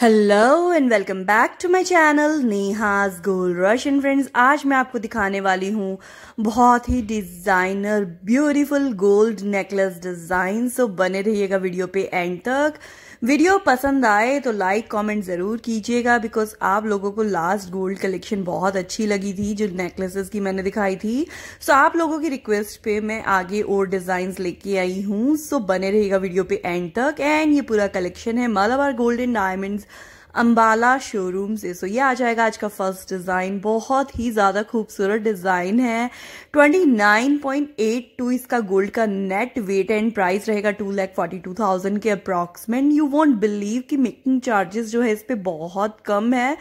hello and welcome back to my channel Neha's gold rush and friends आज मैं आपको दिखाने वाली हूँ बहुत ही designer beautiful gold necklace design so बने रहिएगा वीडियो पे एंड तक वीडियो पसंद आए तो लाइक कमेंट ज़रूर कीजिएगा बिकॉज आप लोगों को लास्ट गोल्ड कलेक्शन बहुत अच्छी लगी थी जो नेकलेसेस की मैंने दिखाई थी सो so, आप लोगों की रिक्वेस्ट पे मैं आगे और डिजाइन लेके आई हूँ सो so, बने रहेगा वीडियो पे एंड तक एंड ये पूरा कलेक्शन है Malabar gold and diamonds Ambala showroom से सो ये आ जाएगा आज का फर्स्ट डिज़ाइन बहुत ही ज़्यादा खूबसूरत डिज़ाइन है 29.82 इसका गोल्ड का नेट वेट एंड प्राइस रहेगा two lakh forty two thousand के अप्रॉक्सीमेट यू वॉन्ट बिलीव कि मेकिंग चार्जेस जो है इस पर बहुत कम है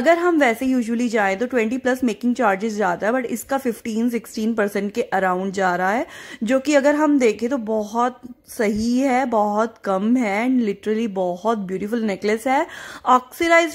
अगर हम वैसे यूजुअली जाएँ तो ट्वेंटी प्लस मेकिंग चार्जेस जाता है बट इसका फिफ्टीन सिक्सटीन परसेंट के अराउंड जा रहा है जो कि अगर हम देखें तो बहुत सही है बहुत कम है एंड लिटरली बहुत ब्यूटीफुल नेकलेस है ऑक्सीडाइज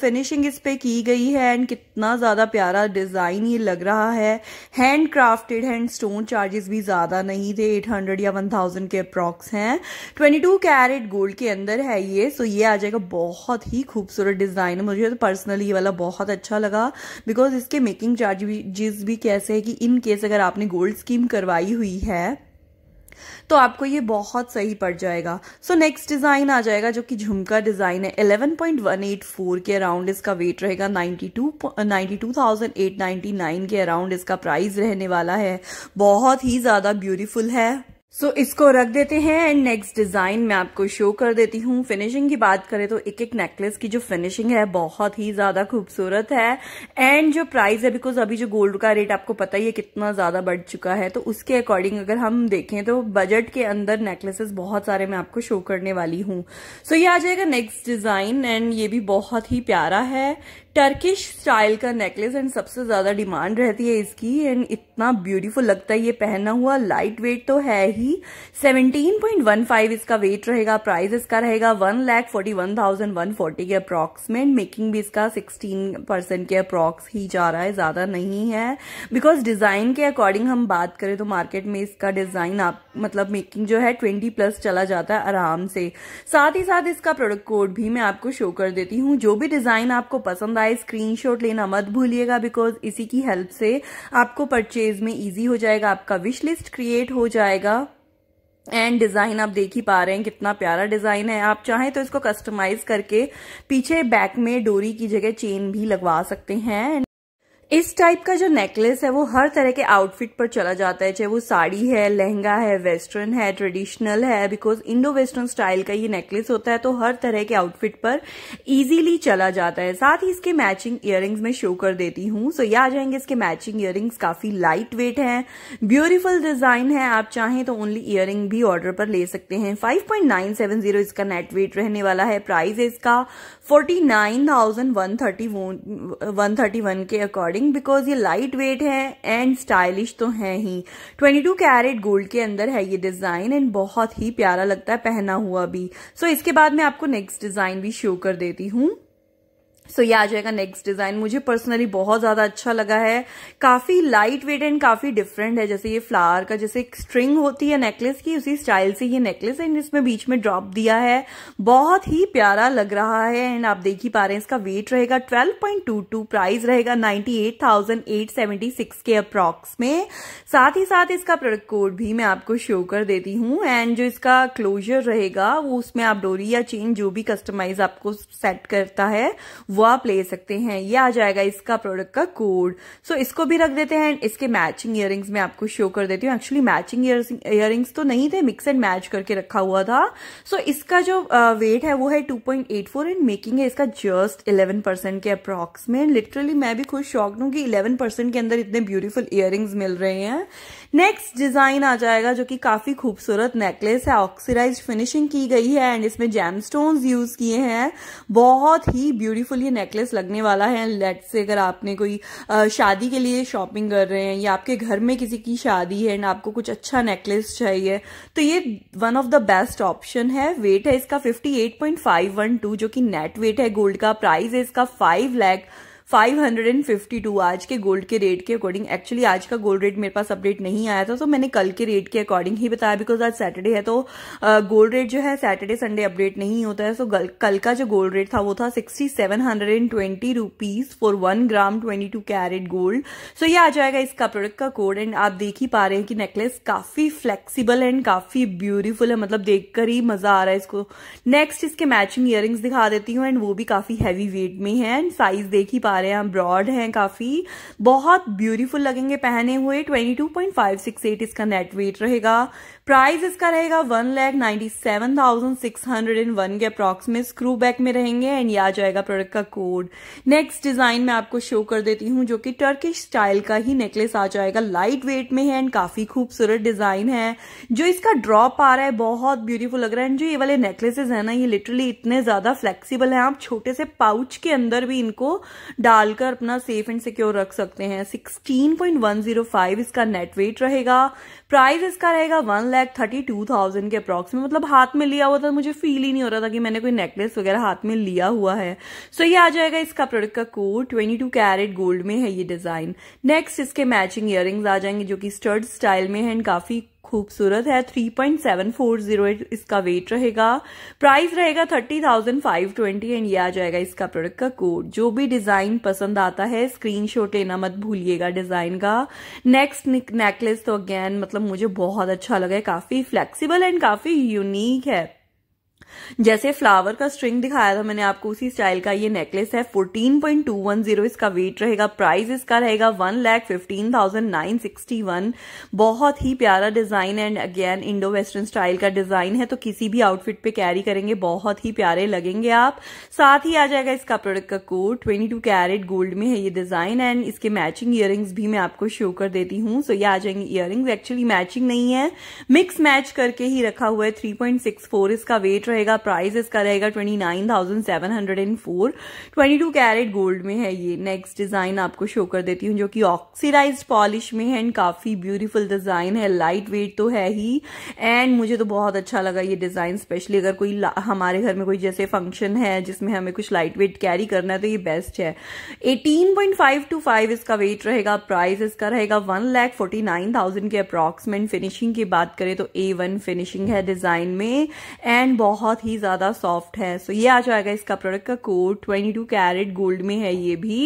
फिनिशिंग uh, इस पे की गई है एंड कितना ज़्यादा प्यारा डिज़ाइन ये लग रहा है handcrafted hand stone charges भी ज़्यादा नहीं थे 800 या 1000 के अप्रॉक्स हैं 22 कैरेट गोल्ड के अंदर है ये सो ये आ जाएगा बहुत ही खूबसूरत डिज़ाइन है मुझे तो पर्सनली ये वाला बहुत अच्छा लगा बिकॉज इसके मेकिंग चार्जेस भी कैसे है कि इनकेस अगर आपने गोल्ड स्कीम करवाई हुई है तो आपको ये बहुत सही पड़ जाएगा सो नेक्स्ट डिज़ाइन आ जाएगा जो कि झुमका डिज़ाइन है 11.184 के अराउंड इसका वेट रहेगा 92 92,899 के अराउंड इसका प्राइस रहने वाला है बहुत ही ज़्यादा ब्यूटीफुल है सो so, इसको रख देते हैं एंड नेक्स्ट डिजाइन मैं आपको शो कर देती हूँ फिनिशिंग की बात करें तो एक एक नेकलेस की जो फिनिशिंग है बहुत ही ज्यादा खूबसूरत है एंड जो प्राइस है बिकॉज अभी जो गोल्ड का रेट आपको पता ही है कितना ज्यादा बढ़ चुका है तो उसके अकॉर्डिंग अगर हम देखें तो बजट के अंदर नेकलेसेस बहुत सारे मैं आपको शो करने वाली हूँ सो so, ये आ जाएगा नेक्स्ट डिजाइन एंड ये भी बहुत ही प्यारा है टर्किश स्टाइल का नेकलेस एंड सबसे ज्यादा डिमांड रहती है इसकी एंड इतना ब्यूटीफुल लगता है ये पहना हुआ लाइट वेट तो है ही रहेगी 17.15 इसका वेट रहेगा प्राइस इसका रहेगा one lakh forty one thousand one forty के अप्रॉक्सीमेट मेकिंग भी इसका 16 परसेंट के अप्रोक्स ही जा रहा है ज्यादा नहीं है बिकॉज डिजाइन के अकॉर्डिंग हम बात करें तो मार्केट में इसका डिजाइन आप मतलब मेकिंग जो है ट्वेंटी प्लस चला जाता है आराम से साथ ही साथ इसका प्रोडक्ट कोड भी मैं आपको शो कर देती हूँ जो भी डिजाइन आपको पसंद आए स्क्रीनशॉट लेना मत भूलिएगा बिकॉज इसी की हेल्प से आपको परचेज में इजी हो जाएगा आपका विश लिस्ट क्रिएट हो जाएगा एंड डिजाइन आप देख ही पा रहे हैं कितना प्यारा डिजाइन है आप चाहें तो इसको कस्टमाइज करके पीछे बैक में डोरी की जगह चेन भी लगवा सकते हैं इस टाइप का जो नेकलेस है वो हर तरह के आउटफिट पर चला जाता है चाहे वो साड़ी है लहंगा है वेस्टर्न है ट्रेडिशनल है बिकॉज इंडो वेस्टर्न स्टाइल का ये नेकलेस होता है तो हर तरह के आउटफिट पर इजीली चला जाता है साथ ही इसके मैचिंग इयर मैं शो कर देती हूँ सो so, ये आ जाएंगे इसके मैचिंग इयर काफी लाइट वेट है ब्यूटीफुल डिजाइन है आप चाहें तो ओनली इयर भी ऑर्डर पर ले सकते हैं फाइव इसका नेट वेट रहने वाला है प्राइस इसका फोर्टी नाइन के अकॉर्डिंग थिंक बिकॉज ये लाइट वेट है एंड स्टाइलिश तो है ही 22 कैरेट गोल्ड के अंदर है ये डिजाइन एंड बहुत ही प्यारा लगता है पहना हुआ भी सो so, इसके बाद मैं आपको नेक्स्ट डिजाइन भी शो कर देती हूँ सो so, ये आ जाएगा नेक्स्ट डिजाइन मुझे पर्सनली बहुत ज्यादा अच्छा लगा है काफी लाइट वेट एंड काफी डिफरेंट है जैसे ये फ्लावर का जैसे एक स्ट्रिंग होती है नेकलेस की उसी स्टाइल से ये नेकलेस एंड इसमें बीच में ड्रॉप दिया है बहुत ही प्यारा लग रहा है एंड आप देख ही पा रहे हैं इसका वेट रहेगा 12.22 प्राइस रहेगा सिक्स के अप्रॉक्स में साथ ही साथ इसका प्रोडक्ट कोड भी मैं आपको शो कर देती हूँ एंड जो इसका क्लोजर रहेगा वो उसमें आप डोरी या चेन जो भी कस्टमाइज आपको सेट करता है वो आप ले सकते हैं ये आ जाएगा इसका प्रोडक्ट का कोड सो so, इसको भी रख देते हैं इसके मैचिंग इयर मैं आपको शो कर देती हूँ एक्चुअली मैचिंग इयर तो नहीं थे मिक्स एंड मैच करके रखा हुआ था सो so, इसका जो वेट है वो है two point eight four and making है इसका जस्ट इलेवन परसेंट के अप्रॉक्स में लिटरली मैं भी खुश शौक हूँ कि इलेवन परसेंट के अंदर इतने ब्यूटीफुल इयर मिल रहे हैं नेक्स्ट डिजाइन आ जाएगा जो कि काफी खूबसूरत नेकलेस है ऑक्सीडाइज फिनिशिंग की गई है एंड इसमें जैम यूज किए हैं बहुत ही ब्यूटीफुल लिए नेकलेस लगने वाला है लेट से अगर आपने कोई शादी के लिए शॉपिंग कर रहे हैं या आपके घर में किसी की शादी है एंड आपको कुछ अच्छा नेकलेस चाहिए तो ये one of the best option है वेट है इसका फिफ्टी जो कि नेट वेट है गोल्ड का प्राइस है इसका फाइव लैख 552 आज के गोल्ड के रेट के अकॉर्डिंग एक्चुअली आज का गोल्ड रेट मेरे पास अपडेट नहीं आया था तो मैंने कल के रेट के अकॉर्डिंग ही बताया बिकॉज आज सैटरडे है तो गोल्ड रेट जो है सैटरडे संडे अपडेट नहीं होता है सो कल का जो गोल्ड रेट था वो था sixty seven hundred and twenty rupees for one gram twenty two carat gold so ये आ जाएगा इसका प्रोडक्ट का कोड एंड आप देख ही पा रहे हैं कि नेकलेस काफी फ्लेक्सीबल एंड काफी ब्यूटीफुल है मतलब देखकर ही मजा आ रहा है इसको नेक्स्ट इसके मैचिंग इयरिंग्स दिखा देती हूँ एंड वो भी काफी हैवी वेट में है एंड साइज देख ही पा रहे हमारे यहाँ ब्रॉड हैं काफ़ी बहुत ब्यूटीफुल लगेंगे पहने हुए 22.568 इसका नेट वेट रहेगा प्राइस इसका रहेगा one lakh ninety seven thousand six hundred and one के अप्रॉक्स में स्क्रू बैक में रहेंगे एंड ये आ जाएगा प्रोडक्ट का कोड नेक्स्ट डिजाइन मैं आपको शो कर देती हूँ जो कि टर्किश स्टाइल का ही नेकलेस आ जाएगा लाइट वेट में है एंड काफी खूबसूरत डिजाइन है जो इसका ड्रॉप आ रहा है बहुत ब्यूटीफुल लग रहा है एंड जो ये वाले नेकलेसेस है ना ये लिटरली इतने ज्यादा फ्लेक्सीबल है आप छोटे से पाउच के अंदर भी इनको डालकर अपना सेफ एंड सिक्योर रख सकते हैं सिक्सटीन इसका नेट वेट रहेगा प्राइस इसका रहेगा one lakh thirty two thousand के अप्रॉक्स में मतलब हाथ में लिया हुआ था मुझे फील ही नहीं हो रहा था कि मैंने कोई नेकलेस वगैरह हाथ में लिया हुआ है सो so, ये आ जाएगा इसका प्रोडक्ट का code twenty two carat gold में है ये डिजाइन नेक्स्ट इसके मैचिंग इयरिंग्स आ जाएंगे जो कि स्टर्ड स्टाइल में है एंड काफी खूबसूरत है 3.7408 इसका वेट रहेगा प्राइस रहेगा 30,520 एंड ये आ जाएगा इसका प्रोडक्ट का कोड जो भी डिजाइन पसंद आता है स्क्रीनशॉट लेना मत भूलिएगा डिजाइन का नेक्स्ट नेकलेस तो अगेन मतलब मुझे बहुत अच्छा लगा है काफी फ्लेक्सिबल एंड काफी यूनिक है जैसे फ्लावर का स्ट्रिंग दिखाया था मैंने आपको उसी स्टाइल का ये नेकलेस है 14.210 इसका वेट रहेगा प्राइस इसका रहेगा one lakh fifteen thousand nine sixty one बहुत ही प्यारा design and again Indo western style का डिजाइन है तो किसी भी आउटफिट पे कैरी करेंगे बहुत ही प्यारे लगेंगे आप साथ ही आ जाएगा इसका प्रोडक्ट का code twenty two carat gold में है ये डिजाइन एंड इसके मैचिंग इयर भी मैं आपको शो कर देती हूँ सो so, ये आ जाएंगे इयर एक्चुअली मैचिंग नहीं है मिक्स मैच करके ही रखा हुआ है थ्री इसका वेट रहेगा रहेगा प्राइस इसका रहेगा twenty nine thousand seven hundred and four twenty two carat gold में है ये नेक्स्ट डिजाइन आपको शो कर देती हूँ जो कि ऑक्सीडाइज पॉलिश में है एंड काफी ब्यूटीफुल डिजाइन है लाइट वेट तो है ही एंड मुझे तो बहुत अच्छा लगा ये डिजाइन स्पेशली अगर कोई हमारे घर में कोई जैसे फंक्शन है जिसमें हमें कुछ लाइट वेट कैरी करना है तो ये बेस्ट है eighteen point five two five इसका वेट रहेगा प्राइस इसका रहेगा one lakh forty nine thousand के अप्रॉक्सीमेट फिनिशिंग की बात करें तो ए वन फिनिशिंग है डिजाइन में एंड बहुत बहुत ही ज़्यादा सॉफ्ट है सो so, ये आ जाएगा इसका प्रोडक्ट का कोड 22 कैरेट गोल्ड में है ये भी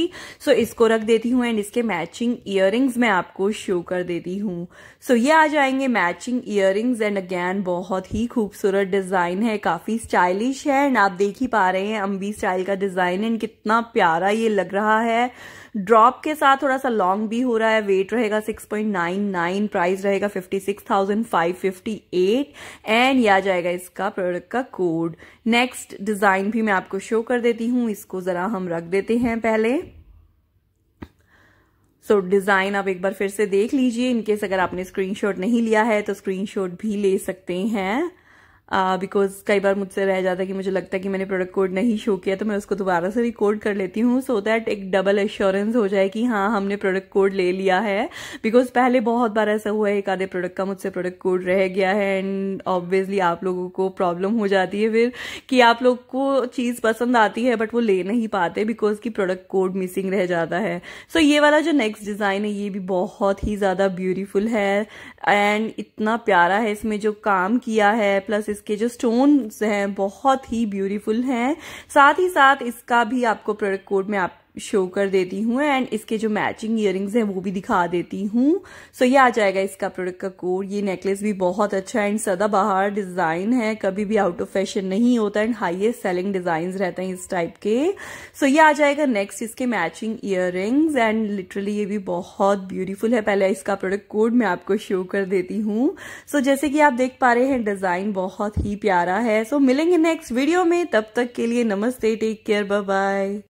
सो so, इसको रख देती हूँ एंड इसके मैचिंग इयर मैं आपको शो कर देती हूँ सो so, ये आ जाएंगे मैचिंग इयर एंड अगैन बहुत ही खूबसूरत डिज़ाइन है काफ़ी स्टाइलिश है एंड आप देख ही पा रहे हैं अम्बी स्टाइल का डिज़ाइन एंड कितना प्यारा ये लग रहा है ड्रॉप के साथ थोड़ा सा लॉन्ग भी हो रहा है वेट रहेगा 6.99 प्राइस रहेगा 56,558 एंड यह जाएगा इसका प्रोडक्ट का कोड नेक्स्ट डिजाइन भी मैं आपको शो कर देती हूँ इसको जरा हम रख देते हैं पहले सो so, डिज़ाइन आप एक बार फिर से देख लीजिए इनकेस अगर आपने स्क्रीनशॉट नहीं लिया है तो स्क्रीनशॉट भी ले सकते हैं बिकॉज uh, कई बार मुझसे रह जाता है कि मुझे लगता है कि मैंने प्रोडक्ट कोड नहीं शो किया तो मैं उसको दोबारा से रिकॉर्ड कर लेती हूँ सो दैट एक डबल एश्योरेंस हो जाए कि हाँ हमने प्रोडक्ट कोड ले लिया है बिकॉज पहले बहुत बार ऐसा हुआ है एक आधे प्रोडक्ट का मुझसे प्रोडक्ट कोड रह गया है एंड ऑब्वियसली आप लोगों को प्रॉब्लम हो जाती है फिर कि आप लोग को चीज़ पसंद आती है बट वो ले नहीं पाते बिकॉज की प्रोडक्ट कोड मिसिंग रह जाता है सो so, ये वाला जो नेक्स्ट डिज़ाइन है ये भी बहुत ही ज़्यादा ब्यूटीफुल है एंड इतना प्यारा है इसमें जो काम किया है प्लस इसके जो स्टोन हैं बहुत ही ब्यूटीफुल हैं साथ ही साथ इसका भी आपको प्रोडक्ट कोड में आप शो कर देती हूँ एंड इसके जो मैचिंग इयर हैं वो भी दिखा देती हूँ सो so, ये आ जाएगा इसका प्रोडक्ट का कोड ये नेकलेस भी बहुत अच्छा एंड सदाबहार डिज़ाइन है कभी भी आउट ऑफ फैशन नहीं होता एंड हाईएस्ट सेलिंग डिज़ाइन रहते हैं इस टाइप के सो so, ये आ जाएगा नेक्स्ट इसके मैचिंग इयर एंड लिटरली ये भी बहुत ब्यूटीफुल है पहले इसका प्रोडक्ट कोड मैं आपको शो कर देती हूँ सो so, जैसे कि आप देख पा रहे हैं डिज़ाइन बहुत ही प्यारा है सो so, मिलेंगे नेक्स्ट वीडियो में तब तक के लिए नमस्ते टेक केयर बाय